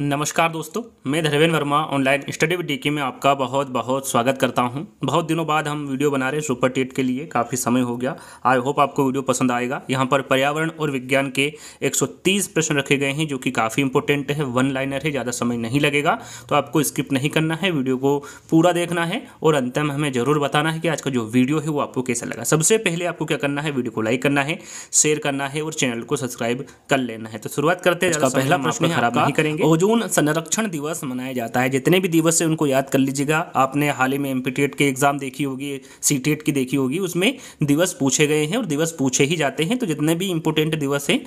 नमस्कार दोस्तों मैं Dharmendra Verma online study with DK में आपका बहुत बहुत स्वागत करता हूं बहुत दिनों बाद हम वीडियो बना रहे हैं सुपर टेट के लिए काफ़ी समय हो गया आई होप आपको वीडियो पसंद आएगा यहां पर पर्यावरण और विज्ञान के 130 प्रश्न रखे गए हैं जो कि काफ़ी इंपॉर्टेंट है वन लाइनर है ज़्यादा समय नहीं लगेगा तो आपको स्किप नहीं करना है वीडियो को पूरा देखना है और अंत में हमें ज़रूर बताना है कि आज का जो वीडियो है वो आपको कैसा लगा सबसे पहले आपको क्या करना है वीडियो को लाइक करना है शेयर करना है और चैनल को सब्सक्राइब कर लेना है तो शुरुआत करते हैं पहला प्रश्न खराब नहीं करेंगे अर्जुन संरक्षण दिवस मनाया जाता है जितने भी दिवस है उनको याद कर लीजिएगा आपने हाल ही में एम पी के एग्ज़ाम देखी होगी सी की देखी होगी उसमें दिवस पूछे गए हैं और दिवस पूछे ही जाते हैं तो जितने भी इंपोर्टेंट दिवस हैं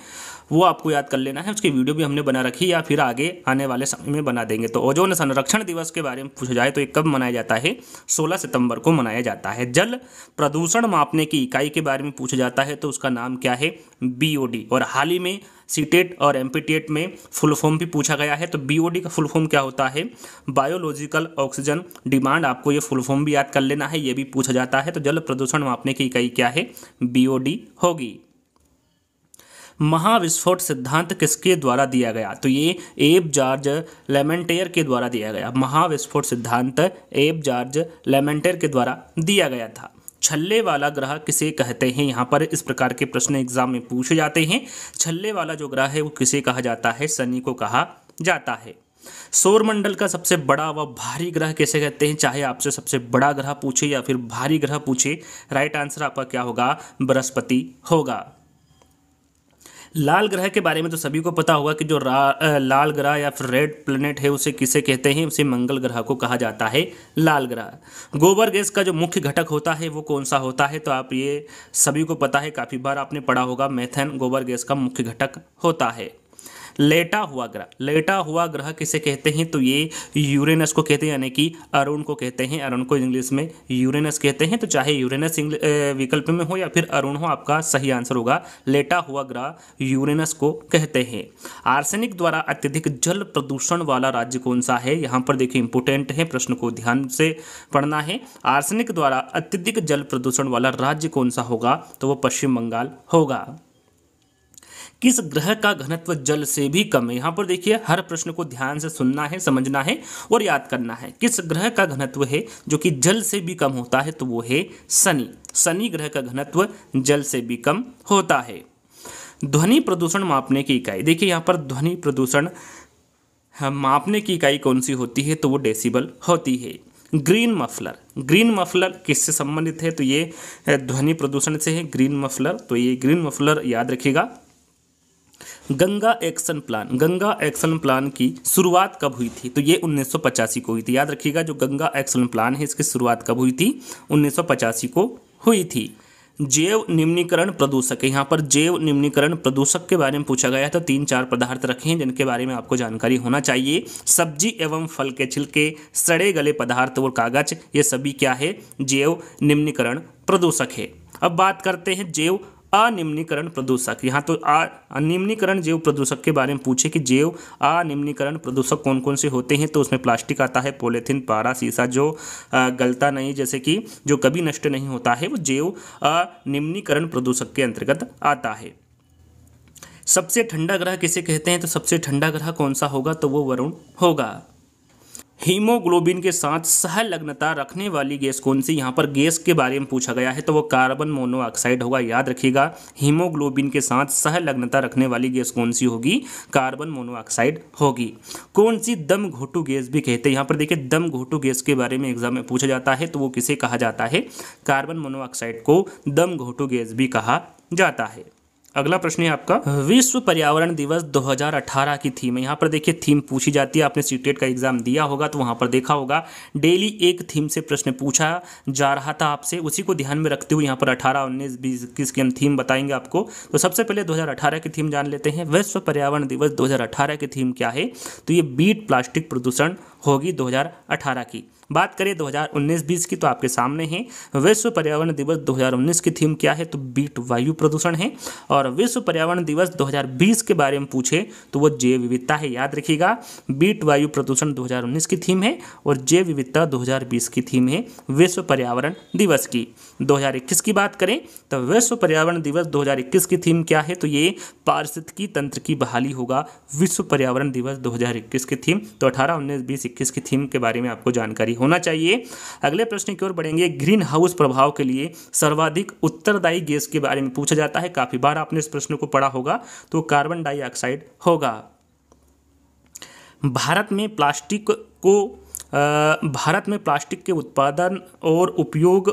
वो आपको याद कर लेना है उसकी वीडियो भी हमने बना रखी या फिर आगे आने वाले समय में बना देंगे तो ओजोन संरक्षण दिवस के बारे में पूछा जाए तो ये कब मनाया जाता है 16 सितंबर को मनाया जाता है जल प्रदूषण मापने की इकाई के बारे में पूछा जाता है तो उसका नाम क्या है बी और हाल ही में सीटेट और एम में फुल फॉर्म भी पूछा गया है तो बी का फुल फॉर्म क्या होता है बायोलॉजिकल ऑक्सीजन डिमांड आपको ये फुल फॉर्म भी याद कर लेना है ये भी पूछा जाता है तो जल प्रदूषण मापने की इकाई क्या है बी होगी महाविस्फोट सिद्धांत किसके द्वारा दिया गया तो ये एब जॉर्ज लेमेंटेयर के द्वारा दिया गया महाविस्फोट सिद्धांत एब जॉर्ज लेमेंटेयर के द्वारा दिया गया था छल्ले वाला ग्रह किसे कहते हैं यहाँ पर इस प्रकार के प्रश्न एग्जाम में पूछे जाते हैं छल्ले वाला जो ग्रह है वो किसे कहा जाता है शनि को कहा जाता है सौरमंडल का सबसे बड़ा व भारी ग्रह कैसे कहते हैं चाहे आपसे सबसे बड़ा ग्रह पूछे या फिर भारी ग्रह पूछे राइट आंसर आपका क्या होगा बृहस्पति होगा लाल ग्रह के बारे में तो सभी को पता होगा कि जो लाल ग्रह या फिर रेड प्लेनेट है उसे किसे कहते हैं उसे मंगल ग्रह को कहा जाता है लाल ग्रह गोबर गैस का जो मुख्य घटक होता है वो कौन सा होता है तो आप ये सभी को पता है काफ़ी बार आपने पढ़ा होगा मैथन गोबर गैस का मुख्य घटक होता है लेटा हुआ ग्रह लेटा हुआ ग्रह किसे कहते हैं तो ये यूरेनस को कहते हैं यानी कि अरुण को कहते हैं अरुण को इंग्लिश में यूरेनस कहते हैं तो चाहे यूरेनस विकल्प में हो या फिर अरुण हो आपका सही आंसर होगा लेटा हुआ ग्रह यूरेनस को कहते हैं आर्सेनिक द्वारा अत्यधिक जल प्रदूषण वाला राज्य कौन सा है यहाँ पर देखिए इंपोर्टेंट है प्रश्न को ध्यान से पढ़ना है आर्सेनिक द्वारा अत्यधिक जल प्रदूषण वाला राज्य कौन सा होगा तो वो पश्चिम बंगाल होगा किस ग्रह का घनत्व जल से भी कम है यहाँ पर देखिए हर प्रश्न को ध्यान से सुनना है समझना है और याद करना है किस ग्रह का घनत्व है जो कि जल से भी कम होता है तो वो है शनि शनि ग्रह का घनत्व जल से भी कम होता है ध्वनि प्रदूषण मापने की इकाई देखिए यहाँ पर ध्वनि प्रदूषण हाँ, मापने की इकाई कौन सी होती है तो वो डेसिबल होती है ग्रीन मफलर ग्रीन मफलर किससे संबंधित है तो ये ध्वनि प्रदूषण से है ग्रीन मफलर तो ये ग्रीन मफलर याद रखिएगा Ganga action plan Ganga action plan की शुरुआत कब हुई थी तो ये उन्नीस को हुई थी याद रखिएगा जो गंगा एक्शन प्लान है इसकी शुरुआत कब हुई थी उन्नीस को हुई थी जैव निम्नीकरण प्रदूषक यहाँ पर जैव निम्नीकरण प्रदूषक के बारे में पूछा गया था तो तीन चार पदार्थ रखे हैं जिनके बारे में आपको जानकारी होना चाहिए सब्जी एवं फल के छिलके सड़े गले पदार्थ और कागज ये सभी क्या है जैव निम्नीकरण प्रदूषक है अब बात करते हैं जैव अनिम्नीकरण प्रदूषक यहाँ तो अनिम्नीकरण जैव प्रदूषक के बारे में पूछे कि जैव अनिम्नीकरण प्रदूषक कौन कौन से होते हैं तो उसमें प्लास्टिक आता है पोलिथिन पारा सीसा जो गलता नहीं जैसे कि जो कभी नष्ट नहीं होता है वो जैव अनिम्नीकरण प्रदूषक के अंतर्गत आता है सबसे ठंडा ग्रह किसे कहते हैं तो सबसे ठंडा ग्रह कौन सा होगा तो वो वरुण होगा हीमोग्लोबिन के साथ सहलग्नता रखने वाली गैस कौन सी यहाँ पर गैस के बारे में पूछा गया है तो वो कार्बन मोनोऑक्साइड होगा याद रखिएगा हीमोग्लोबिन के साथ सहलग्नता रखने वाली गैस कौन सी होगी कार्बन मोनोऑक्साइड होगी कौन सी दम घोटू गैस भी कहते हैं यहाँ पर देखिए दम घोटू गैस के बारे में एग्जाम में पूछा जाता है तो वो किसे कहा जाता है कार्बन मोनोऑक्साइड को दम घोटू गैस भी कहा जाता है अगला प्रश्न है आपका विश्व पर्यावरण दिवस 2018 की थीम यहाँ पर देखिए थीम पूछी जाती है आपने सीटेट का एग्जाम दिया होगा तो वहाँ पर देखा होगा डेली एक थीम से प्रश्न पूछा जा रहा था आपसे उसी को ध्यान में रखते हुए यहाँ पर अठारह उन्नीस बीस इक्कीस की हम थीम बताएंगे आपको तो सबसे पहले 2018 की थीम जान लेते हैं विश्व पर्यावरण दिवस दो की थीम क्या है तो ये बीट प्लास्टिक प्रदूषण होगी दो की बात करें 2019-20 की तो आपके सामने है विश्व पर्यावरण दिवस 2019 की थीम क्या है तो बीट वायु प्रदूषण है और विश्व पर्यावरण दिवस 2020 के बारे में पूछे तो वो जैव विविधता है याद रखिएगा बीट वायु प्रदूषण 2019 की थीम है और जैव विविधता 2020 की थीम है विश्व पर्यावरण दिवस की 2021 की बात करें तो विश्व पर्यावरण दिवस 2021 की थीम क्या है तो ये पारिस्थितिकी तंत्र की बहाली होगा विश्व पर्यावरण दिवस 2021 की थीम तो अठारह उन्नीस बीस इक्कीस की थीम के बारे में आपको जानकारी होना चाहिए अगले प्रश्न की ओर बढ़ेंगे ग्रीन हाउस प्रभाव के लिए सर्वाधिक उत्तरदायी गैस के बारे में पूछा जाता है काफ़ी बार आपने इस प्रश्न को पढ़ा होगा तो कार्बन डाइऑक्साइड होगा भारत में प्लास्टिक को भारत में प्लास्टिक के उत्पादन और उपयोग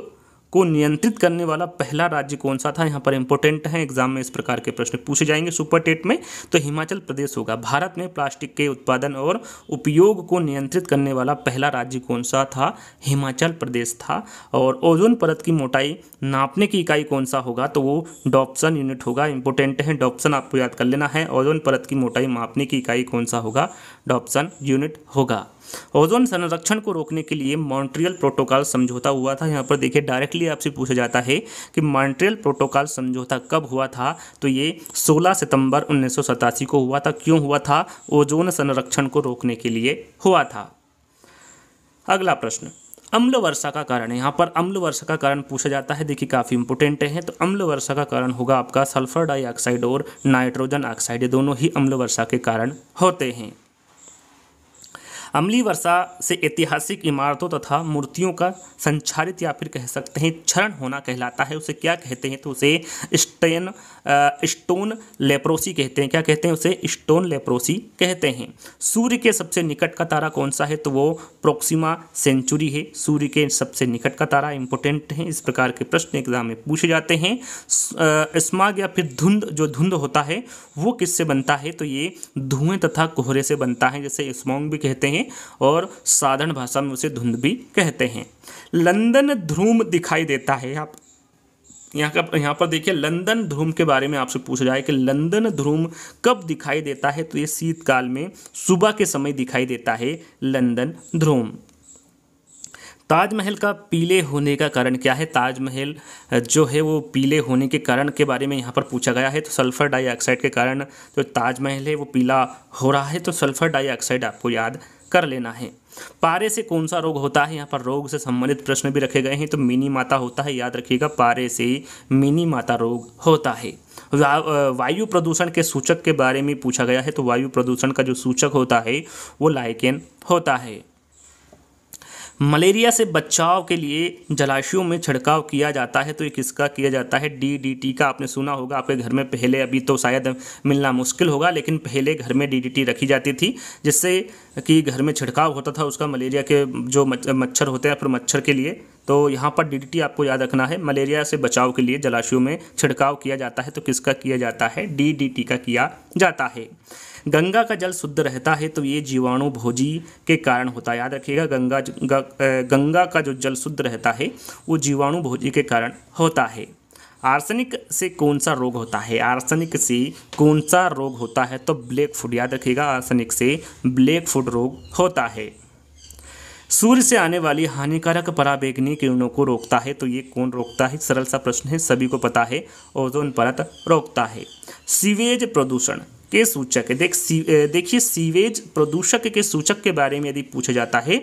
को नियंत्रित करने वाला पहला राज्य कौन सा था यहाँ पर इंपॉर्टेंट है एग्जाम में इस प्रकार के प्रश्न पूछे जाएंगे सुपर टेट में तो हिमाचल प्रदेश होगा भारत में प्लास्टिक के उत्पादन और उपयोग को नियंत्रित करने वाला पहला राज्य कौन सा था हिमाचल प्रदेश था और ओजोन परत की मोटाई नापने की इकाई कौन सा होगा तो वो डॉप्सन यूनिट होगा इंपॉर्टेंट है डॉप्सन आपको याद कर लेना है ओजोन परत की मोटाई मापने की इकाई कौन सा होगा डॉप्सन यूनिट होगा ओजोन संरक्षण को रोकने के लिए मॉन्ट्रियल प्रोटोकॉल समझौता हुआ था यहाँ पर देखिए डायरेक्टली आपसे पूछा जाता है कि मॉन्ट्रियल प्रोटोकॉल समझौता कब हुआ था तो ये सोलह सितंबर उन्नीस को हुआ था क्यों हुआ था ओजोन संरक्षण को रोकने के लिए हुआ था अगला प्रश्न अम्ल वर्षा का कारण यहाँ पर अम्ल वर्षा का कारण पूछा जाता है देखिए काफ़ी इंपोर्टेंट है तो अम्ल वर्षा का कारण होगा आपका सल्फर डाइऑक्साइड और नाइट्रोजन ऑक्साइड दोनों ही अम्ल वर्षा के कारण होते हैं अमली वर्षा से ऐतिहासिक इमारतों तथा मूर्तियों का संचारित या फिर कह सकते हैं क्षरण होना कहलाता है उसे क्या कहते हैं तो उसे स्टेन स्टोन लेप्रोसी कहते हैं क्या कहते हैं उसे स्टोन लेप्रोसी कहते हैं सूर्य के सबसे निकट का तारा कौन सा है तो वो प्रोक्सिमा सेंचुरी है सूर्य के सबसे निकट का तारा इंपॉर्टेंट है इस प्रकार के प्रश्न एग्जाम में पूछे जाते हैं स्माग या फिर धुंध जो धुंध होता है वो किससे बनता है तो ये धुएं तथा कोहरे से बनता है जैसे स्मोंग भी कहते हैं हैं और साधारण भाषा में उसे धुंध भी कहते हैं लंदन ध्रूम दिखाई देता है आप यहाँ का यहाँ पर देखिए लंदन ध्रूम के बारे में आपसे पूछा जाए कि लंदन ध्रूम कब दिखाई देता है तो ये शीतकाल में सुबह के समय दिखाई देता है लंदन ध्रूम ताजमहल का पीले होने का कारण क्या है ताजमहल जो है वो पीले होने के कारण के बारे में यहाँ पर पूछा गया है तो सल्फ़र डाइऑक्साइड के कारण जो ताजमहल है वो पीला हो रहा है तो सल्फ़र डाइऑक्साइड आपको याद कर लेना है पारे से कौन सा रोग होता है यहाँ पर रोग से संबंधित प्रश्न भी रखे गए हैं तो मिनी माता होता है याद रखिएगा पारे से मिनी माता रोग होता है वायु प्रदूषण के सूचक के बारे में पूछा गया है तो वायु प्रदूषण का जो सूचक होता है वो लाइकेन होता है मलेरिया से बचाव के लिए जलाशयों में छिड़काव किया जाता है तो ये किसका किया जाता है डीडीटी का आपने सुना होगा आपके घर में पहले अभी तो शायद मिलना मुश्किल होगा लेकिन पहले घर में डीडीटी रखी जाती थी जिससे कि घर में छिड़काव होता था उसका मलेरिया के जो मच्छर होते हैं फिर मच्छर के लिए तो यहाँ पर डीडीटी आपको याद रखना है मलेरिया से बचाव के लिए जलाशयों में छिड़काव किया जाता है तो किसका किया जाता है डीडीटी का किया जाता है गंगा का जल शुद्ध रहता है तो ये जीवाणु भोजी के कारण होता है याद रखिएगा गंगा गंगा का जो जल शुद्ध रहता है वो जीवाणु भोजी के कारण होता है आर्सेनिक से कौन सा रोग होता है आर्सेनिक से कौन सा रोग होता है तो ब्लैक फूड याद रखिएगा आर्सेनिक से ब्लैक फूड रोग होता है सूर्य से आने वाली हानिकारक पराबेगनी किरणों को रोकता है तो ये कौन रोकता है सरल सा प्रश्न है सभी को पता है ओजोन परत रोकता है सीवेज प्रदूषण के सूचक है देख सी देखिए सीवेज प्रदूषक के सूचक के बारे में यदि पूछा जाता है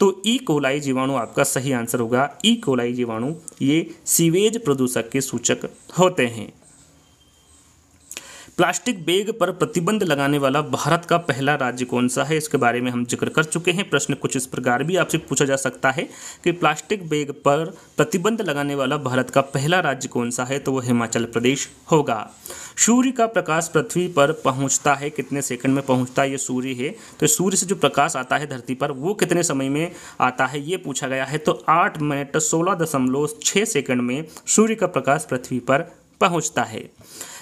तो ई कोलाई जीवाणु आपका सही आंसर होगा ई कोलाई जीवाणु ये सीवेज प्रदूषक के सूचक होते हैं प्लास्टिक बैग पर प्रतिबंध लगाने वाला भारत का पहला राज्य कौन सा है इसके बारे में हम जिक्र कर चुके हैं प्रश्न कुछ इस प्रकार भी आपसे पूछा जा सकता है कि प्लास्टिक बैग पर प्रतिबंध लगाने वाला भारत का पहला राज्य कौन सा है तो वह हिमाचल प्रदेश होगा सूर्य का प्रकाश पृथ्वी पर पहुंचता है कितने सेकंड में पहुंचता है ये सूर्य है तो सूर्य से जो प्रकाश आता है धरती पर वो कितने समय में आता है ये पूछा गया है तो आठ मिनट सोलह दशमलव छः सेकंड में सूर्य का प्रकाश पृथ्वी पर पहुंचता है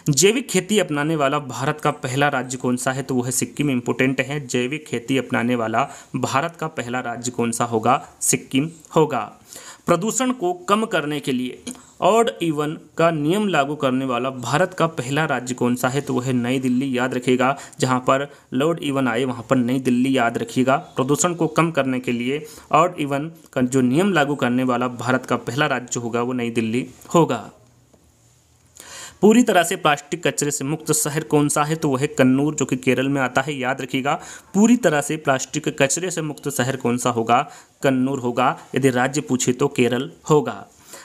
जैविक खेती अपनाने वाला भारत का पहला राज्य कौन सा है तो वह सिक्किम इंपोर्टेंट है जैविक खेती अपनाने वाला भारत का पहला राज्य कौन सा होगा सिक्किम होगा प्रदूषण को कम करने के लिए ऑड इवन का नियम लागू करने वाला भारत का पहला राज्य कौन सा है तो वह नई दिल्ली याद रखिएगा जहां पर लॉर्ड इवन आए वहां पर नई दिल्ली याद रखिएगा प्रदूषण को कम करने के लिए ऑड इवन का जो नियम लागू करने वाला भारत का पहला राज्य होगा वो नई दिल्ली होगा पूरी तरह से प्लास्टिक कचरे से मुक्त शहर कौन सा है तो वह है कन्नूर जो कि केरल में आता है याद रखिएगा पूरी तरह से प्लास्टिक कचरे से मुक्त शहर कौन सा होगा कन्नूर होगा यदि राज्य पूछे तो केरल होगा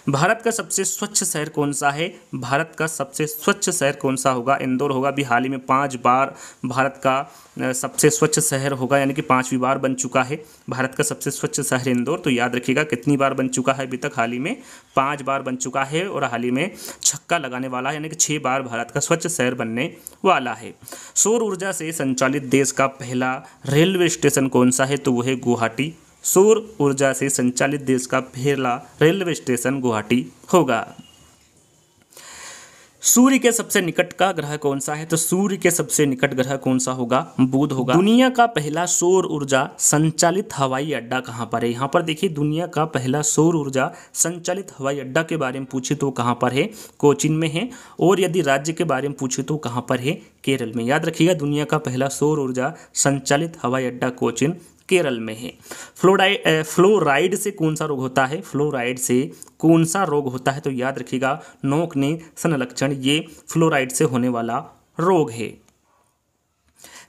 भारत का सबसे स्वच्छ शहर कौन सा है भारत का सबसे स्वच्छ शहर कौन सा होगा इंदौर होगा अभी हाल ही में पाँच बार भारत का सबसे स्वच्छ शहर होगा यानी कि पाँचवीं बार बन चुका है भारत का सबसे स्वच्छ शहर इंदौर तो याद रखिएगा कितनी बार बन चुका है अभी तक हाल ही में पाँच बार बन चुका है और हाल ही में छक्का लगाने वाला है यानी कि छः बार भारत का स्वच्छ शहर बनने वाला है सौर ऊर्जा से संचालित देश का पहला रेलवे स्टेशन कौन सा है तो वह है गुवाहाटी सौर ऊर्जा से संचालित देश का पहला रेलवे स्टेशन गुवाहाटी होगा सूर्य के सबसे निकट का ग्रह कौन सा है तो सूर्य के सबसे निकट ग्रह कौन सा होगा बुध होगा दुनिया का पहला सौर ऊर्जा संचालित हवाई अड्डा कहाँ पर है यहाँ पर देखिए दुनिया का पहला सौर ऊर्जा संचालित हवाई अड्डा के बारे में पूछे तो कहाँ पर है कोचिन में है और यदि राज्य के बारे में पूछे तो कहाँ पर है केरल में याद रखिएगा दुनिया का पहला सौर ऊर्जा संचालित हवाई अड्डा कोचिन केरल में है फ्लोराइड फ्लोराइड से कौन सा रोग होता है फ्लोराइड से कौन सा रोग होता है तो याद रखिएगा नोक ने संलक्षण ये फ्लोराइड से होने वाला रोग है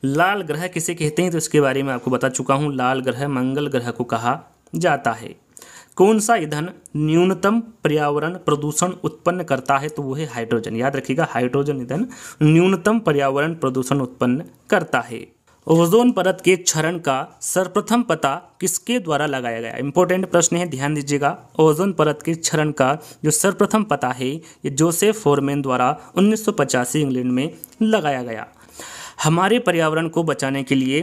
लाल ग्रह किसे कहते हैं तो इसके बारे में आपको बता चुका हूँ लाल ग्रह मंगल ग्रह को कहा जाता है कौन सा ईंधन न्यूनतम पर्यावरण प्रदूषण उत्पन्न करता है तो वो है हाइड्रोजन याद रखिएगा हाइड्रोजन ईंधन न्यूनतम पर्यावरण प्रदूषण उत्पन्न करता है ओजोन परत के क्षरण का सर्वप्रथम पता किसके द्वारा लगाया गया इंपॉर्टेंट प्रश्न है ध्यान दीजिएगा ओजोन परत के क्षरण का जो सर्वप्रथम पता है ये जोसेफ फोरमैन द्वारा उन्नीस इंग्लैंड में लगाया गया हमारे पर्यावरण को बचाने के लिए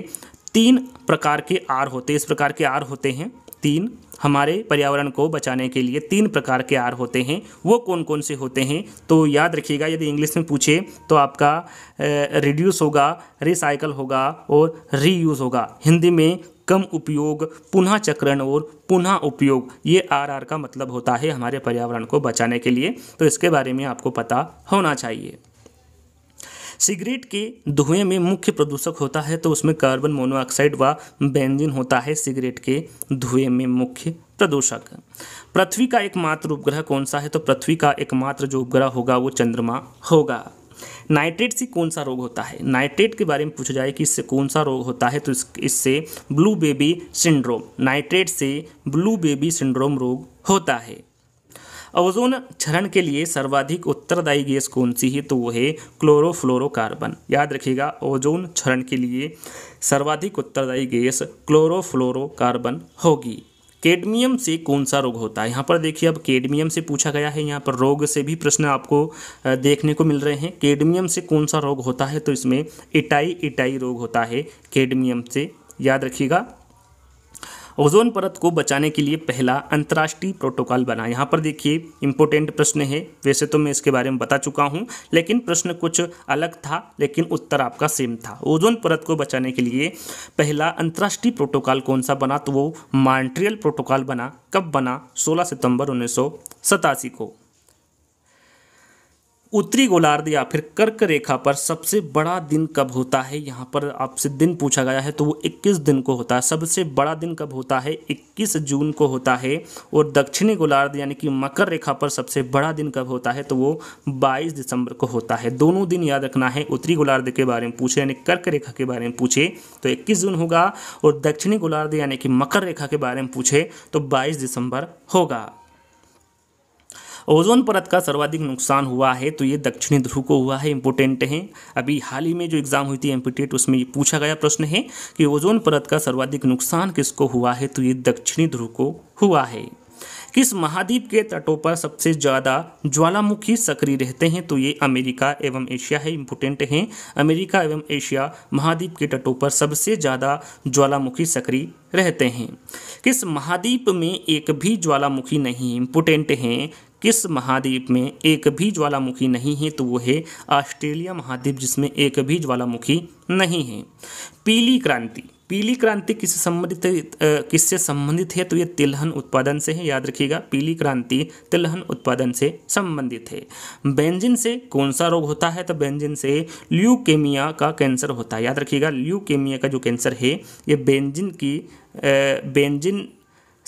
तीन प्रकार के आर होते इस प्रकार के आर होते हैं तीन हमारे पर्यावरण को बचाने के लिए तीन प्रकार के आर होते हैं वो कौन कौन से होते हैं तो याद रखिएगा यदि इंग्लिश में पूछे तो आपका रिड्यूस होगा रिसाइकल होगा और रीयूज़ होगा हिंदी में कम उपयोग पुनः चक्रण और पुनः उपयोग ये आर आर का मतलब होता है हमारे पर्यावरण को बचाने के लिए तो इसके बारे में आपको पता होना चाहिए सिगरेट के धुएं में मुख्य प्रदूषक होता है तो उसमें कार्बन मोनोऑक्साइड व बेंजीन होता है सिगरेट के धुएं में मुख्य प्रदूषक पृथ्वी का एकमात्र उपग्रह कौन सा है तो पृथ्वी का एकमात्र जो उपग्रह होगा वो चंद्रमा होगा नाइट्रेट से कौन सा रोग होता है नाइट्रेट के बारे में पूछा जाए कि इससे कौन सा रोग होता है तो इससे ब्लू बेबी सिंड्रोम नाइट्रेट से ब्लू बेबी सिंड्रोम रोग होता है ओजोन क्षरण के लिए सर्वाधिक उत्तरदायी गैस कौन सी है तो वो है क्लोरोफ्लोरोकार्बन याद रखिएगा ओजोन क्षरण के लिए सर्वाधिक उत्तरदायी गैस क्लोरोफ्लोरोकार्बन होगी केडमियम से कौन सा रोग होता है यहाँ पर देखिए अब केडमियम से पूछा गया है यहाँ पर रोग से भी प्रश्न आपको देखने को मिल रहे हैं केडमियम से कौन सा रोग होता है तो इसमें इटाई इटाई रोग होता है केडमियम से याद रखिएगा ओजोन परत को बचाने के लिए पहला अंतर्राष्ट्रीय प्रोटोकॉल बना यहाँ पर देखिए इंपॉर्टेंट प्रश्न है वैसे तो मैं इसके बारे में बता चुका हूँ लेकिन प्रश्न कुछ अलग था लेकिन उत्तर आपका सेम था ओजोन परत को बचाने के लिए पहला अंतर्राष्ट्रीय प्रोटोकॉल कौन सा बना तो वो मॉन्ट्रियल प्रोटोकॉल बना कब बना सोलह सितंबर उन्नीस को उत्तरी गोलार्ध या फिर कर्क रेखा पर सबसे बड़ा दिन कब होता है यहाँ पर आपसे दिन पूछा गया है तो वो 21 दिन को होता है सबसे बड़ा दिन कब होता है 21 जून को होता है और दक्षिणी गोलार्ध यानी कि मकर रेखा पर सबसे बड़ा दिन कब होता है तो वो 22 दिसंबर को होता है दोनों दिन याद रखना है उत्तरी गोलार्ध के बारे में पूछे यानी कर्क रेखा के बारे में पूछे तो इक्कीस जून होगा और दक्षिणी गोलार्ध यानी कि मकर रेखा के बारे में पूछे तो बाईस दिसंबर होगा ओजोन परत का सर्वाधिक नुकसान हुआ है तो ये दक्षिणी ध्रुव को हुआ है इंपोर्टेंट है अभी हाल ही में जो एग्ज़ाम हुई थी एम्पिटेट e उसमें ये पूछा गया प्रश्न है कि ओजोन परत का सर्वाधिक नुकसान किसको हुआ है तो ये दक्षिणी ध्रुव को हुआ है किस महाद्वीप के तटों पर सबसे ज़्यादा ज्वालामुखी सक्रिय रहते हैं तो ये अमेरिका एवं एशिया है इम्पोर्टेंट हैं अमेरिका एवं एशिया महाद्वीप के तटों पर सबसे ज़्यादा ज्वालामुखी सक्रिय रहते हैं किस महाद्वीप में एक भी ज्वालामुखी नहीं इम्पोर्टेंट हैं किस महाद्वीप में एक भी ज्वालामुखी नहीं है तो वो है ऑस्ट्रेलिया महाद्वीप जिसमें एक भी ज्वालामुखी नहीं है पीली क्रांति पीली क्रांति किससे संबंधित किससे संबंधित है तो ये तिलहन उत्पादन से है याद रखिएगा पीली क्रांति तिलहन उत्पादन से संबंधित है बेंजिन से कौन सा रोग होता है तो बेंजिन से ल्यूकेमिया का कैंसर होता है याद रखिएगा ल्यूकेमिया का जो कैंसर है ये बेंजिन की बेंजिन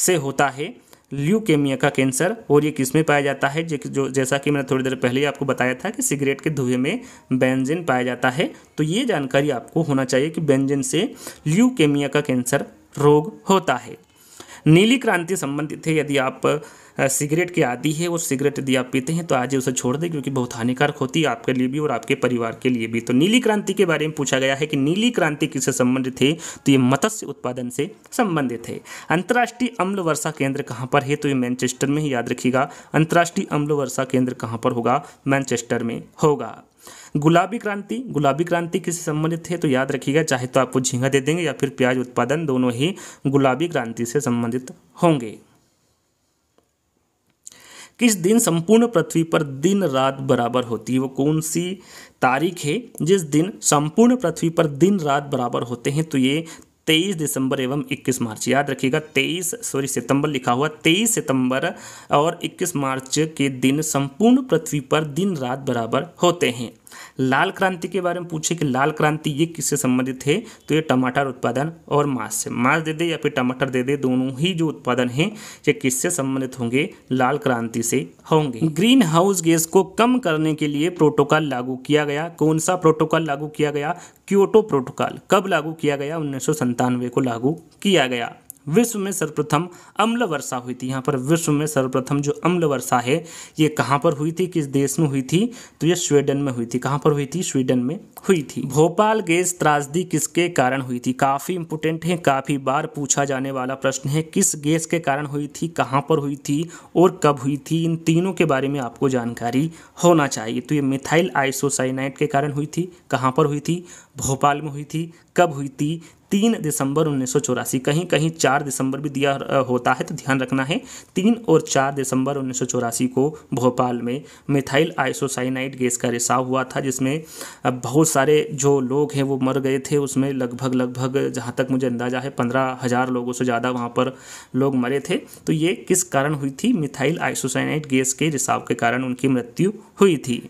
से होता है ल्यूकेमिया का कैंसर और ये किस में पाया जाता है जो जैसा कि मैंने थोड़ी देर पहले आपको बताया था कि सिगरेट के धुएं में बेंजिन पाया जाता है तो ये जानकारी आपको होना चाहिए कि बेंजिन से ल्यूकेमिया का कैंसर रोग होता है नीली क्रांति संबंधित है यदि आप सिगरेट की आदि है वो सिगरेट यदि आप पीते हैं तो आज उसे छोड़ दें क्योंकि बहुत हानिकारक होती है आपके लिए भी और आपके परिवार के लिए भी तो नीली क्रांति के बारे में पूछा गया है कि नीली क्रांति किससे संबंधित है तो ये मत्स्य उत्पादन से संबंधित है अंतर्राष्ट्रीय अम्ल वर्षा केंद्र कहाँ पर है तो ये मैनचेस्टर में ही याद रखिएगा अंतर्राष्ट्रीय अम्ल वर्षा केंद्र कहाँ पर होगा मैनचेस्टर में होगा गुलाबी क्रांति गुलाबी क्रांति किससे संबंधित है तो याद रखिएगा चाहे तो आपको झींगा दे देंगे या फिर प्याज उत्पादन दोनों ही गुलाबी क्रांति से संबंधित होंगे किस दिन संपूर्ण पृथ्वी पर दिन रात बराबर होती है वो कौन सी तारीख है जिस दिन संपूर्ण पृथ्वी पर दिन रात बराबर होते हैं तो ये तेईस दिसंबर एवं इक्कीस मार्च याद रखिएगा तेईस सॉरी सितंबर लिखा हुआ तेईस सितंबर और इक्कीस मार्च के दिन संपूर्ण पृथ्वी पर दिन रात बराबर होते हैं लाल क्रांति के बारे में पूछे कि लाल क्रांति ये किससे संबंधित है तो ये टमाटर उत्पादन और मांस से मांस दे दे या फिर टमाटर दे दे दोनों ही जो उत्पादन है ये किससे संबंधित होंगे लाल क्रांति से होंगे ग्रीन हाउस गैस को कम करने के लिए प्रोटोकॉल लागू किया गया कौन सा प्रोटोकॉल लागू किया गया क्योटो प्रोटोकॉल कब लागू किया गया उन्नीस को लागू किया गया विश्व में सर्वप्रथम अम्ल वर्षा हुई थी यहाँ पर विश्व में सर्वप्रथम जो अम्ल वर्षा है ये कहाँ पर हुई थी किस देश में हुई थी तो ये स्वीडन में हुई थी कहाँ पर हुई थी स्वीडन में हुई थी भोपाल गैस त्रासदी किसके कारण हुई थी काफ़ी इंपोर्टेंट है काफ़ी बार पूछा जाने वाला प्रश्न है किस गैस के कारण हुई थी कहाँ पर हुई थी और कब हुई थी इन तीनों के बारे में आपको जानकारी होना चाहिए तो ये मिथाइल आइसोसाइनाइट के कारण हुई थी कहाँ पर हुई थी भोपाल में हुई थी कब हुई थी तीन दिसंबर उन्नीस कहीं कहीं चार दिसंबर भी दिया होता है तो ध्यान रखना है तीन और चार दिसंबर उन्नीस को भोपाल में मिथाइल आइसोसाइनाइड गैस का रिसाव हुआ था जिसमें बहुत सारे जो लोग हैं वो मर गए थे उसमें लगभग लगभग जहाँ तक मुझे अंदाज़ा है पंद्रह हज़ार लोगों से ज़्यादा वहाँ पर लोग मरे थे तो ये किस कारण हुई थी मिथाइल आइसोसाइनाइड गैस के रिसाव के कारण उनकी मृत्यु हुई थी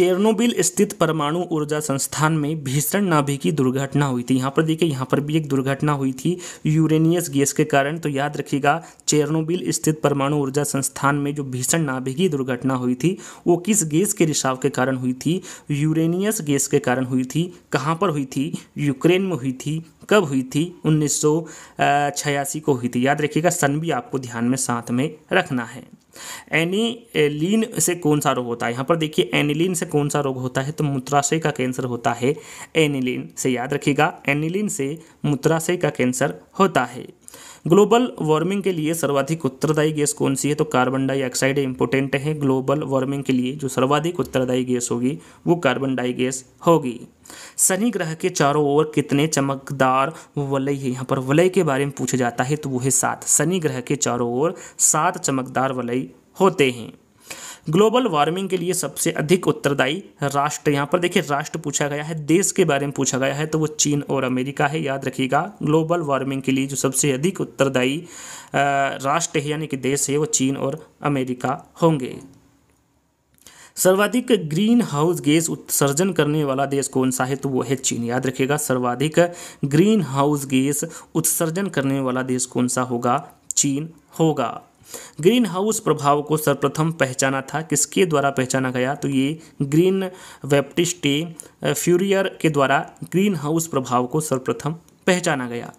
चेरनोबिल स्थित परमाणु ऊर्जा संस्थान में भीषण की दुर्घटना हुई थी यहाँ पर देखिए यहाँ पर भी एक दुर्घटना हुई थी यूरेनियस गैस के कारण तो याद रखिएगा चेरनोबिल स्थित परमाणु ऊर्जा संस्थान में जो भीषण की दुर्घटना हुई थी वो किस गैस के रिसाव के कारण हुई थी यूरेनियस गैस के कारण हुई थी कहाँ पर हुई थी यूक्रेन में हुई थी कब हुई थी उन्नीस को हुई थी याद रखिएगा सन भी आपको ध्यान में साथ में रखना है एनिलीन से कौन सा रोग होता है यहाँ पर देखिए एनिलीन से कौन सा रोग होता है तो मूत्राशय का कैंसर होता है एनिलीन से याद रखिएगा एनिलीन से मूत्राशय का कैंसर होता है ग्लोबल वार्मिंग के लिए सर्वाधिक उत्तरदायी गैस कौन सी है तो कार्बन डाइऑक्साइड इंपोर्टेंट है ग्लोबल वार्मिंग के लिए जो सर्वाधिक उत्तरदायी गैस होगी वो कार्बन डाई गैस होगी शनि ग्रह के चारों ओर कितने चमकदार वलय है यहाँ पर वलय के बारे में पूछा जाता है तो वो है सात शनि ग्रह के चारों ओर सात चमकदार वलय होते हैं ग्लोबल वार्मिंग के लिए सबसे अधिक उत्तरदायी राष्ट्र यहाँ पर देखिए राष्ट्र पूछा गया है देश के बारे में पूछा गया है तो वो चीन और अमेरिका है याद रखिएगा ग्लोबल वार्मिंग के लिए जो सबसे अधिक उत्तरदायी राष्ट्र है यानी कि देश है वो चीन और अमेरिका होंगे सर्वाधिक ग्रीन हाउस गैस उत्सर्जन करने वाला देश कौन सा है तो वो है चीन याद रखिएगा सर्वाधिक ग्रीन हाउस गैस उत्सर्जन करने वाला देश कौन सा होगा चीन होगा ग्रीन हाउस प्रभाव को सर्वप्रथम पहचाना था किसके द्वारा पहचाना गया तो ये ग्रीन वेप्टिस्टे फ्यूरियर के द्वारा ग्रीन हाउस प्रभाव को सर्वप्रथम पहचाना गया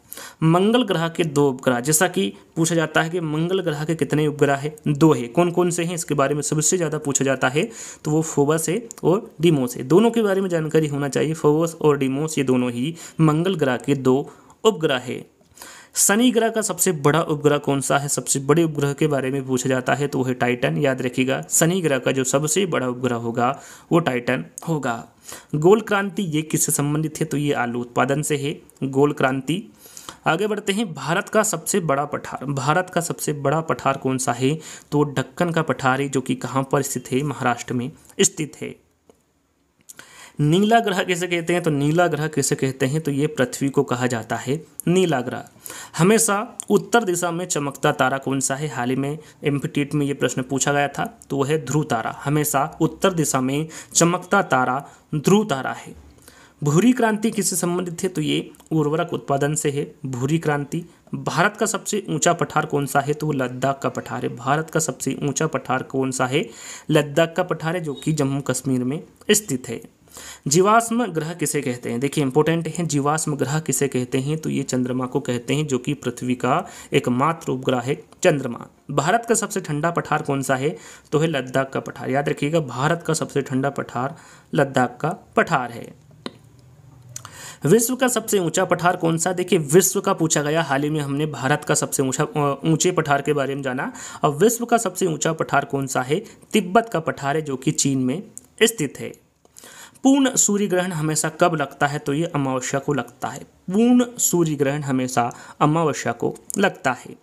मंगल ग्रह के दो उपग्रह जैसा कि पूछा जाता है कि मंगल ग्रह के कितने उपग्रह है दो है कौन कौन से हैं इसके बारे में सबसे ज़्यादा पूछा जाता है तो वो फोबस है और डिमोस है दोनों के बारे में जानकारी होना चाहिए फोबस और डिमोस ये दोनों ही मंगल ग्रह के दो उपग्रह है शनि ग्रह का सबसे बड़ा उपग्रह कौन सा है सबसे बड़े उपग्रह के बारे में पूछा जाता है तो वह टाइटन याद रखिएगा शनि ग्रह का जो सबसे बड़ा उपग्रह होगा वो टाइटन होगा गोल क्रांति ये किससे संबंधित है तो ये आलू उत्पादन से है गोल क्रांति आगे बढ़ते हैं भारत का सबसे बड़ा पठार भारत का सबसे बड़ा पठार कौन सा है तो ढक्कन का पठार है जो कि कहाँ पर स्थित है महाराष्ट्र में स्थित है नीला ग्रह किसे कहते हैं तो नीला ग्रह किसे कहते हैं तो ये पृथ्वी को कहा जाता है नीला ग्रह हमेशा उत्तर दिशा में चमकता तारा कौन सा है हाल ही में एम्पटीट e में ये प्रश्न पूछा गया था तो वह है ध्रुव तारा हमेशा उत्तर दिशा में चमकता तारा ध्रुव तारा है भूरी क्रांति किससे संबंधित है तो ये उर्वरक उत्पादन से है भूरी क्रांति भारत का सबसे ऊंचा पठार कौन सा है तो वो लद्दाख का पठार है भारत का सबसे ऊंचा पठार कौन सा है लद्दाख का पठार है जो कि जम्मू कश्मीर में स्थित है जीवाश्म ग्रह किसे कहते हैं देखिए इंपॉर्टेंट है जीवाश्म ग्रह किसे कहते हैं तो ये चंद्रमा को कहते हैं जो कि पृथ्वी का एकमात्र उपग्रह है चंद्रमा भारत का सबसे ठंडा पठार कौन सा है तो है लद्दाख का पठार याद रखिएगा भारत का सबसे ठंडा पठार लद्दाख का पठार है विश्व का सबसे ऊंचा पठार कौन सा देखिए विश्व का पूछा गया हाल ही में हमने भारत का सबसे ऊंचा ऊंचे पठार के बारे में जाना और विश्व का सबसे ऊंचा पठार कौन सा है तिब्बत का पठार है जो कि चीन में स्थित है पूर्ण सूर्य ग्रहण हमेशा कब लगता है तो ये अमावस्या को लगता है पूर्ण सूर्य ग्रहण हमेशा अमावस्या को लगता है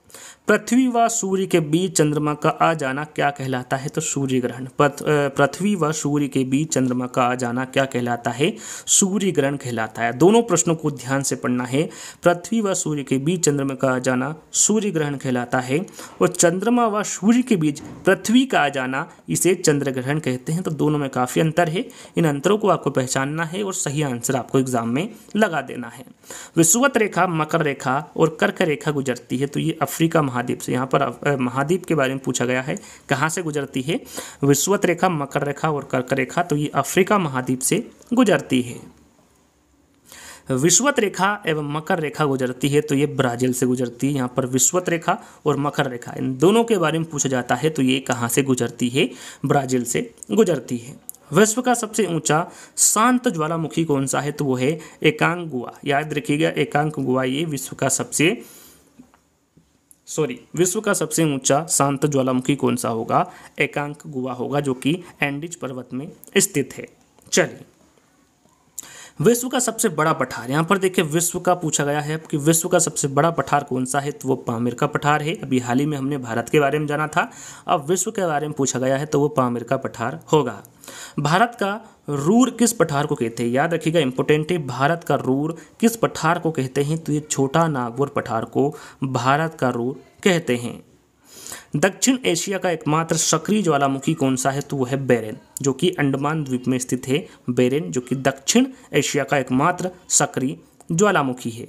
पृथ्वी व सूर्य के बीच चंद्रमा का आ जाना क्या कहलाता है तो सूर्य ग्रहण पृथ्वी व सूर्य के बीच चंद्रमा का आ जाना क्या कहलाता है सूर्य ग्रहण कहलाता है दोनों प्रश्नों को ध्यान से पढ़ना है पृथ्वी व सूर्य के बीच चंद्रमा का आ जाना सूर्य ग्रहण कहलाता है और चंद्रमा व सूर्य के बीच पृथ्वी का आ जाना इसे चंद्र ग्रहण कहते हैं तो दोनों में काफ़ी अंतर है इन अंतरों को आपको पहचानना है और सही आंसर आपको एग्जाम में लगा देना है विषुवत रेखा मकर रेखा और कर्क रेखा गुजरती है तो ये अफ्रीका महाद्वीप से यहाँ पर महाद्वीप के बारे में पूछा गया है कहाँ से गुजरती है विषुवत रेखा मकर रेखा और कर्क रेखा तो ये अफ्रीका महाद्वीप से गुजरती है विश्वत रेखा एवं मकर रेखा गुजरती है तो ये ब्राज़ील से गुजरती है यहाँ पर विश्वत रेखा और मकर रेखा इन दोनों के बारे में पूछा जाता है तो ये कहाँ से गुजरती है ब्राज़ील से गुजरती है विश्व का सबसे ऊंचा शांत ज्वालामुखी कौन सा है तो वो है एकांक गुआ याद रखिएगा एकांक गुआ ये विश्व का सबसे सॉरी विश्व का सबसे ऊंचा शांत ज्वालामुखी कौन सा होगा एकांक गुआ होगा जो कि एंडिज पर्वत में स्थित है चलिए विश्व का सबसे बड़ा पठार यहाँ पर देखिए विश्व का पूछा गया है कि विश्व का सबसे बड़ा पठार कौन सा है तो वो पामिर का पठार है अभी हाल ही में हमने भारत के बारे में जाना था अब विश्व के बारे में पूछा गया है तो वो पामिर का पठार होगा भारत का रूर किस पठार को कहते हैं याद रखिएगा इंपोर्टेंट है भारत का रूर किस पठार को कहते हैं तो ये छोटा नागपुर पठार को भारत का रूर कहते हैं दक्षिण एशिया का एकमात्र सक्रिय ज्वालामुखी कौन सा है तो वह है बेरेन जो कि अंडमान द्वीप में स्थित है बेरेन जो कि दक्षिण एशिया का एकमात्र सक्रिय ज्वालामुखी है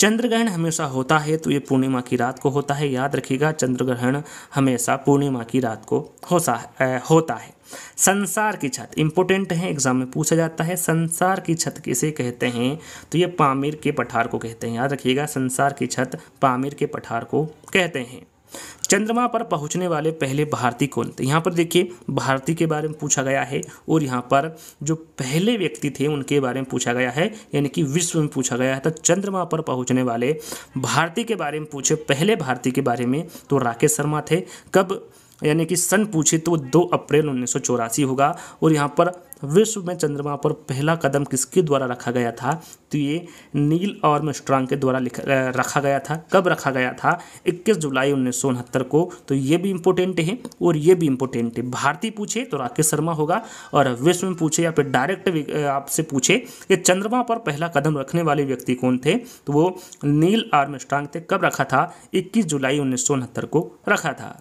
चंद्र ग्रहण हमेशा होता है तो ये पूर्णिमा की रात को होता है याद रखिएगा चंद्र ग्रहण हमेशा पूर्णिमा की रात को होता है होता है संसार की छत इंपोर्टेंट है एग्जाम में पूछा जाता है संसार की छत किसे कहते हैं तो ये पामिर के पठार को कहते हैं याद रखिएगा संसार की छत पामिर के पठार को कहते हैं चंद्रमा पर पहुंचने वाले पहले भारतीय कौन थे यहाँ पर देखिए भारती के बारे में पूछा गया है और यहाँ पर जो पहले व्यक्ति थे उनके बारे में पूछा गया है यानी कि विश्व में पूछा गया है तो चंद्रमा पर पहुंचने वाले भारती के बारे में पूछे पहले भारती के बारे में तो राकेश शर्मा थे कब यानी कि सन पूछे तो दो अप्रैल उन्नीस होगा और यहाँ पर विश्व में चंद्रमा पर पहला कदम किसके द्वारा रखा गया था तो ये नील और मिस्ट्रांग के द्वारा रखा गया था कब रखा गया था 21 जुलाई उन्नीस को तो ये भी इम्पोर्टेंट है और ये भी इम्पोर्टेंट है भारतीय पूछे तो राकेश शर्मा होगा और विश्व में पूछे या फिर डायरेक्ट आपसे पूछे कि चंद्रमा पर पहला कदम रखने वाले व्यक्ति कौन थे तो वो नील आर्मस्ट्रांग थे कब रखा था 21 जुलाई उन्नीस को रखा था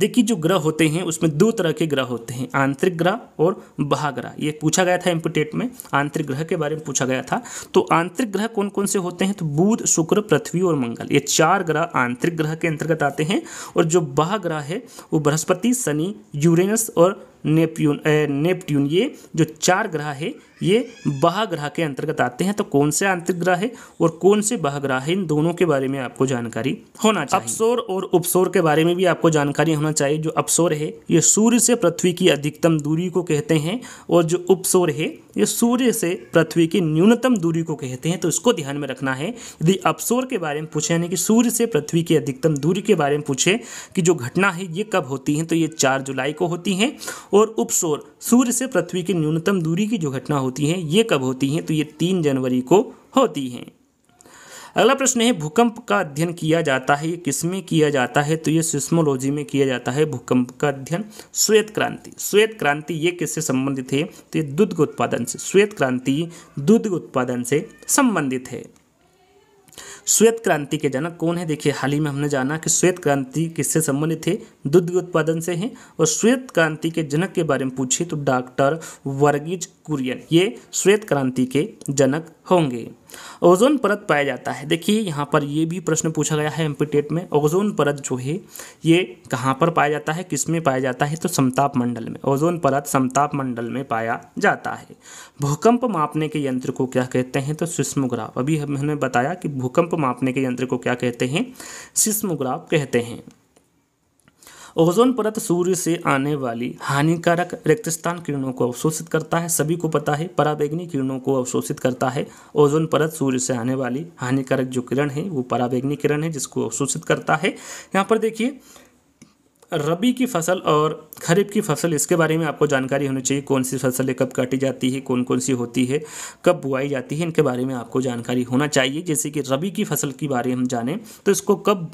देखिए जो ग्रह होते हैं उसमें दो तरह के ग्रह होते हैं आंतरिक ग्रह और बहाग्रह ये पूछा गया था इम्पोटेट में आंतरिक ग्रह के बारे में पूछा गया था तो आंतरिक ग्रह कौन कौन से होते हैं तो बुध शुक्र पृथ्वी और मंगल ये चार ग्रह आंतरिक ग्रह के अंतर्गत आते हैं और जो बहाग्रह है वो बृहस्पति शनि यूरेनस और नेपट्यून नेपट्यून ये जो चार ग्रह है ये बाह ग्रह के अंतर्गत आते हैं तो कौन से आंतरिक ग्रह है और कौन से बाह ग्रह है इन दोनों के बारे में आपको जानकारी होना चाहिए अपसोर और उपसोर के बारे में भी आपको जानकारी होना चाहिए जो अपसोर है ये सूर्य से पृथ्वी की अधिकतम दूरी को कहते हैं और जो उपसोर है ये सूर्य से पृथ्वी की न्यूनतम दूरी को कहते हैं तो इसको ध्यान में रखना है यदि अपसोर के बारे में पूछे यानी कि सूर्य से पृथ्वी की अधिकतम दूरी के बारे में पूछे कि जो घटना है ये कब होती है तो ये चार जुलाई को होती हैं और उपसौर सूर्य से पृथ्वी की न्यूनतम दूरी की जो घटना होती है ये कब होती हैं तो ये तीन जनवरी को होती हैं अगला प्रश्न है भूकंप का अध्ययन किया जाता है ये किस में किया जाता है तो ये सिस्मोलॉजी में किया जाता है भूकंप का अध्ययन श्वेत क्रांति श्वेत क्रांति ये किससे संबंधित है तो ये दुग्ध उत्पादन से श्वेत क्रांति दुग्ध उत्पादन से संबंधित है श्वेत क्रांति के जनक कौन है देखिए हाल ही में हमने जाना कि श्वेत क्रांति किससे संबंधित है दुग्ध उत्पादन से है और श्वेत क्रांति के जनक के बारे में पूछिए तो डॉक्टर वर्गीज कुरियन ये श्वेत क्रांति के जनक होंगे ओजोन परत पाया जाता है देखिए यहाँ पर ये भी प्रश्न पूछा गया है एम्पिटेट में ओजोन परत जो है ये कहाँ पर पाया जाता है किस में पाया जाता है तो समताप मंडल में ओजोन परत समताप मंडल में पाया जाता है भूकंप मापने के यंत्र को क्या कहते हैं तो सिस्मोग्राफ अभी हमने बताया कि भूकंप मापने के यंत्र को क्या कहते हैं सिस्मोग्राफ कहते हैं ओजोन परत सूर्य से आने वाली हानिकारक रेक्तिस्तान किरणों को अवशोषित करता है सभी को पता है पराबैग्नी किरणों को अवशोषित करता है ओजोन परत सूर्य से आने वाली हानिकारक जो किरण है वो पराबैग्नी किरण है जिसको अवशोषित करता है यहाँ पर देखिए रबी की फसल और खरीफ की फसल इसके बारे में आपको जानकारी होनी चाहिए कौन सी फसलें कब काटी जाती है कौन कौन सी होती है कब बुआई जाती है इनके बारे में आपको जानकारी होना चाहिए जैसे कि रबी की फसल के बारे में हम जानें तो इसको कब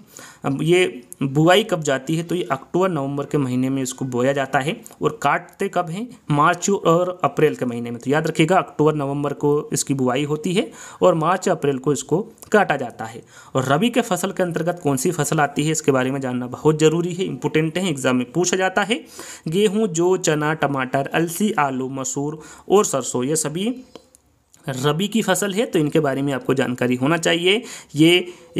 ये बुआई कब जाती है तो ये अक्टूबर नवंबर के महीने में इसको बोया जाता है और काटते कब हैं मार्च और अप्रैल के महीने में तो याद रखिएगा अक्टूबर नवंबर को इसकी बुआई होती है और मार्च अप्रैल को इसको काटा जाता है और रबी के फसल के अंतर्गत कौन सी फसल आती है इसके बारे में जानना बहुत ज़रूरी है इंपोर्टेंट है एग्जाम में पूछा जाता है गेहूँ जो चना टमाटर अलसी आलू मसूर और सरसों ये सभी रबी की फसल है तो इनके बारे में आपको जानकारी होना चाहिए ये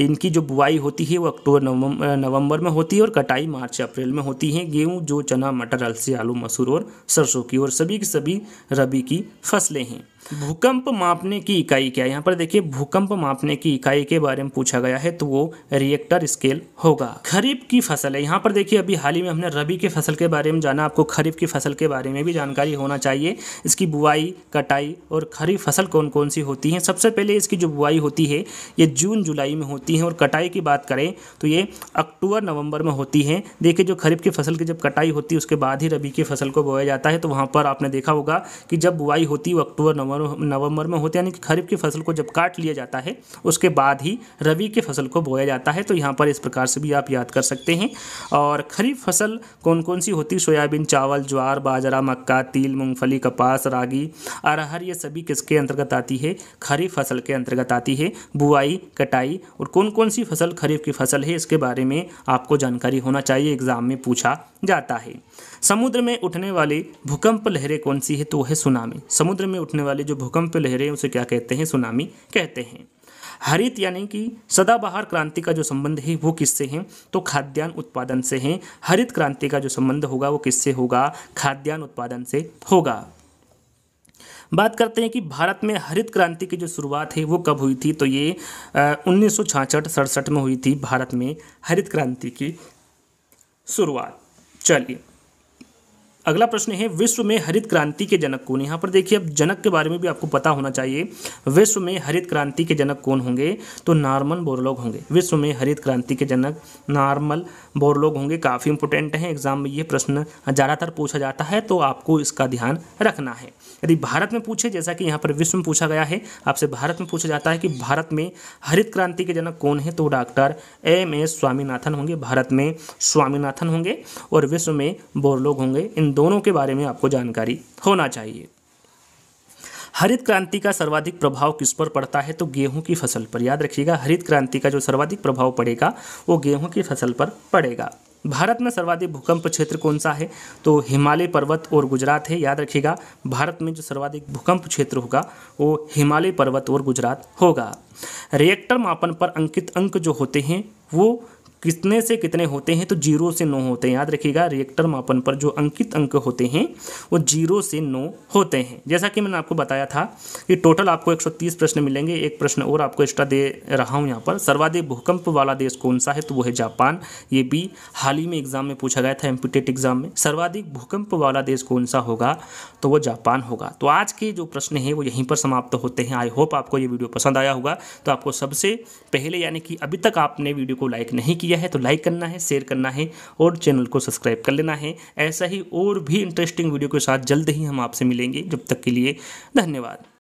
इनकी जो बुआई होती है वो अक्टूबर नवंबर नवंबर में होती है और कटाई मार्च अप्रैल में होती है गेहूँ जो चना मटर अलसी आलू मसूर और सरसों की और सभी की सभी रबी की फसलें हैं भूकंप मापने की इकाई क्या है यहाँ पर देखिए भूकंप मापने की इकाई के बारे में पूछा गया है तो वो रिएक्टर स्केल होगा खरीफ की फसल है यहाँ पर देखिए अभी हाल ही में हमने रबी की फसल के बारे में जाना आपको खरीफ की फसल के बारे में भी जानकारी होना चाहिए इसकी बुआई कटाई और खरीफ फसल कौन कौन सी होती है सबसे पहले इसकी जो बुआई होती है ये जून जुलाई में होती है और कटाई की बात करें तो ये अक्टूबर नवंबर में होती है देखिए जो खरीफ की फसल की जब कटाई होती है उसके बाद ही रबी की फसल को बोया जाता है तो वहाँ पर आपने देखा होगा कि जब बुआई होती है वो अक्टूबर नवंबर नवंबर नवंबर में होते हैं यानी कि खरीफ की फसल को जब काट लिया जाता है उसके बाद ही रवि की फसल को बोया जाता है तो यहाँ पर इस प्रकार से भी आप याद कर सकते हैं और खरीफ फसल कौन कौन सी होती है सोयाबीन चावल ज्वार बाजरा मक्का तिल मूँगफली कपास रागी अरहर ये सभी किसके अंतर्गत आती है खरीफ फसल के अंतर्गत आती है बुआई कटाई और कौन कौन सी फसल खरीफ की फसल है इसके बारे में आपको जानकारी होना चाहिए एग्ज़ाम में पूछा जाता है समुद्र में उठने वाली भूकंप लहरें कौन सी है तो वह है सुनामी समुद्र में उठने वाले जो भूकंप लहरें उसे क्या कहते हैं सुनामी कहते हैं हरित यानी कि सदाबहार क्रांति का जो संबंध है वो किससे है तो खाद्यान्न उत्पादन से है हरित क्रांति का जो संबंध होगा वो किससे होगा खाद्यान्न उत्पादन से होगा बात करते हैं कि भारत में हरित क्रांति की जो शुरुआत है वो कब हुई थी तो ये उन्नीस सौ सड़सठ में हुई थी भारत में हरित क्रांति की शुरुआत चलिए अगला प्रश्न है विश्व में हरित क्रांति के जनक कौन यहाँ पर देखिए अब जनक के बारे में भी आपको पता होना चाहिए विश्व में हरित क्रांति के जनक कौन होंगे तो नॉर्मन बोरलोग होंगे विश्व में हरित क्रांति के जनक नॉर्मल बोरलोग होंगे काफ़ी इंपोर्टेंट हैं एग्जाम में ये प्रश्न ज़्यादातर पूछा जाता है तो आपको इसका ध्यान रखना है यदि भारत में पूछे जैसा कि यहाँ पर विश्व में पूछा गया है आपसे भारत में पूछा जाता है कि भारत में हरित क्रांति के जनक कौन है तो डॉक्टर एम एस स्वामीनाथन होंगे भारत में स्वामीनाथन होंगे और विश्व में बोरलोग होंगे इन दोनों के बारे में आपको जानकारी होना चाहिए हरित क्रांति का सर्वाधिक प्रभाव किस पर पड़ता है तो गेहूं की फसल पर याद रखिएगा हरित क्रांति का जो सर्वाधिक प्रभाव पड़ेगा वो गेहूं की फसल पर पड़ेगा भारत में सर्वाधिक भूकंप क्षेत्र कौन सा है तो हिमालय पर्वत और गुजरात है याद रखिएगा भारत में जो सर्वाधिक भूकंप क्षेत्र होगा वो हिमालय पर्वत और गुजरात होगा रिएक्टर मापन पर अंकित अंक जो होते हैं वो कितने से कितने होते हैं तो जीरो से नौ होते हैं याद रखिएगा रिएक्टर मापन पर जो अंकित अंक होते हैं वो जीरो से नौ होते हैं जैसा कि मैंने आपको बताया था कि टोटल आपको 130 प्रश्न मिलेंगे एक प्रश्न और आपको एक्स्ट्रा दे रहा हूँ यहाँ पर सर्वाधिक भूकंप वाला देश कौन सा है तो वो है जापान ये भी हाल ही में एग्जाम में पूछा गया था एम्पिटेट एग्जाम e में सर्वाधिक भूकंप वाला देश कौन सा होगा तो वो जापान होगा तो आज के जो प्रश्न हैं वो यहीं पर समाप्त होते हैं आई होप आपको ये वीडियो पसंद आया होगा तो आपको सबसे पहले यानी कि अभी तक आपने वीडियो को लाइक नहीं किया किया है तो लाइक करना है शेयर करना है और चैनल को सब्सक्राइब कर लेना है ऐसा ही और भी इंटरेस्टिंग वीडियो के साथ जल्द ही हम आपसे मिलेंगे जब तक के लिए धन्यवाद